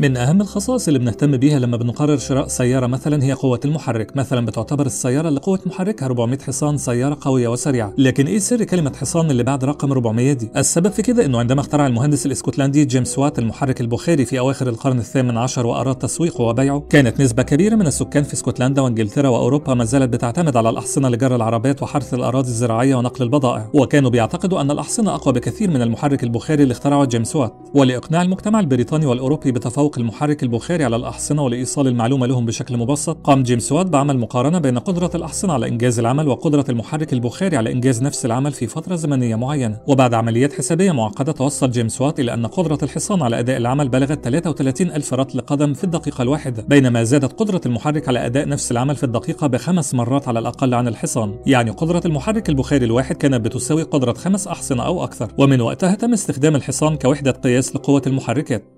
من أهم الخصائص اللي بنهتم بيها لما بنقرر شراء سيارة مثلا هي قوة المحرك، مثلا بتعتبر السيارة اللي قوة محركها 400 حصان سيارة قوية وسريعة، لكن إيه سر كلمة حصان اللي بعد رقم 400 دي؟ السبب في كده إنه عندما اخترع المهندس الاسكتلندي جيمس وات المحرك البخاري في أواخر القرن الثامن عشر وأراد تسويقه وبيعه، كانت نسبة كبيرة من السكان في اسكتلندا وإنجلترا وأوروبا ما زالت بتعتمد على الأحصنة لجر العربات وحرث الأراضي الزراعية ونقل البضائع، وكانوا بيعتقدوا أن الأحصنة أقوى بكثير من المحرك البخاري اللي اخترعه جيمس وات، ولإقناع المجتمع البريطاني والأوروبي بتفوق تفوق المحرك البخاري على الأحصنة ولإيصال المعلومة لهم بشكل مبسط قام جيمس وات بعمل مقارنة بين قدرة الأحصنة على إنجاز العمل وقدرة المحرك البخاري على إنجاز نفس العمل في فترة زمنية معينة وبعد عمليات حسابية معقدة توصل جيمس وات إلى أن قدرة الحصان على أداء العمل بلغت 33 ألف رطل قدم في الدقيقة الواحدة بينما زادت قدرة المحرك على أداء نفس العمل في الدقيقة بخمس مرات على الأقل عن الحصان يعني قدرة المحرك البخاري الواحد كانت بتساوي قدرة خمس أحصنة أو أكثر ومن وقتها تم استخدام الحصان كوحدة قياس لقوة المحركات